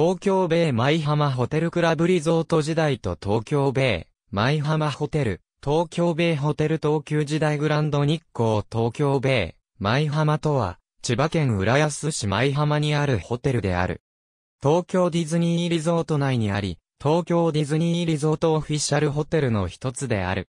東京米舞浜ホテルクラブリゾート時代と東京米舞浜ホテル、東京米ホテル東急時代グランド日光東京米舞浜とは、千葉県浦安市舞浜にあるホテルである。東京ディズニーリゾート内にあり、東京ディズニーリゾートオフィシャルホテルの一つである。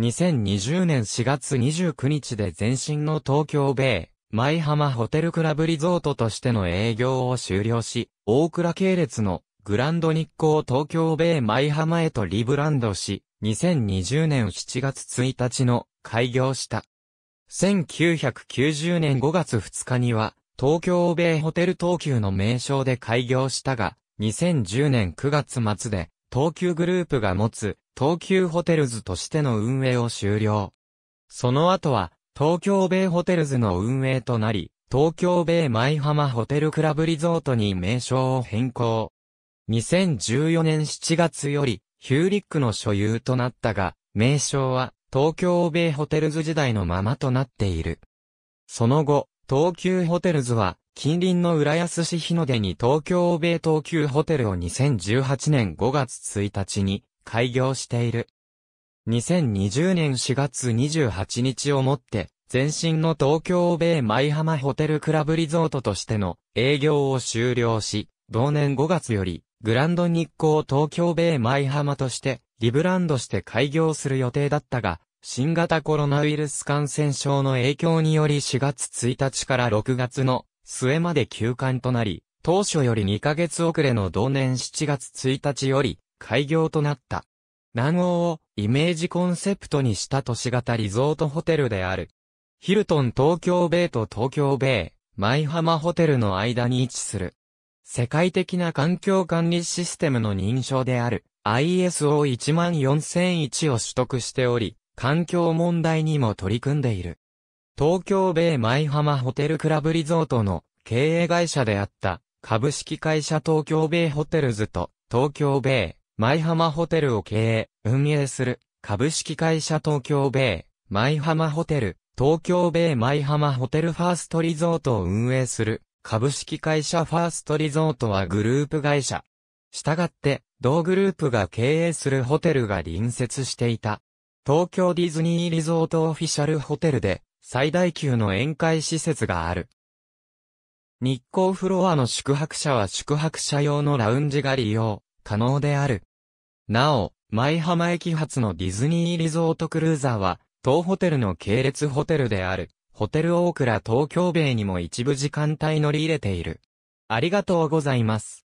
2020年4月29日で前身の東京米舞浜ホテルクラブリゾートとしての営業を終了し、大倉系列のグランド日光東京米舞浜へとリブランドし、2020年7月1日の開業した。1990年5月2日には、東京米ホテル東急の名称で開業したが、2010年9月末で、東急グループが持つ、東急ホテルズとしての運営を終了。その後は、東京ベイホテルズの運営となり、東京ベイ舞浜ホテルクラブリゾートに名称を変更。2014年7月より、ヒューリックの所有となったが、名称は東京ベイホテルズ時代のままとなっている。その後、東急ホテルズは、近隣の浦安市日の出に東京米東急ホテルを2018年5月1日に開業している。2020年4月28日をもって、全身の東京米舞浜ホテルクラブリゾートとしての営業を終了し、同年5月より、グランド日光東京米舞浜として、リブランドして開業する予定だったが、新型コロナウイルス感染症の影響により4月1日から6月の末まで休館となり、当初より2ヶ月遅れの同年7月1日より開業となった。南欧をイメージコンセプトにした都市型リゾートホテルである。ヒルトン東京ベイと東京ベイ、舞浜ホテルの間に位置する。世界的な環境管理システムの認証である ISO14001 を取得しており、環境問題にも取り組んでいる。東京米舞浜ホテルクラブリゾートの経営会社であった株式会社東京米ホテルズと東京米舞浜ホテルを経営、運営する、株式会社東京米、舞浜ホテル、東京米舞浜ホテルファーストリゾートを運営する、株式会社ファーストリゾートはグループ会社。したがって、同グループが経営するホテルが隣接していた。東京ディズニーリゾートオフィシャルホテルで、最大級の宴会施設がある。日光フロアの宿泊者は宿泊者用のラウンジが利用可能である。なお、舞浜駅発のディズニーリゾートクルーザーは、当ホテルの系列ホテルである、ホテルオークラ東京米にも一部時間帯乗り入れている。ありがとうございます。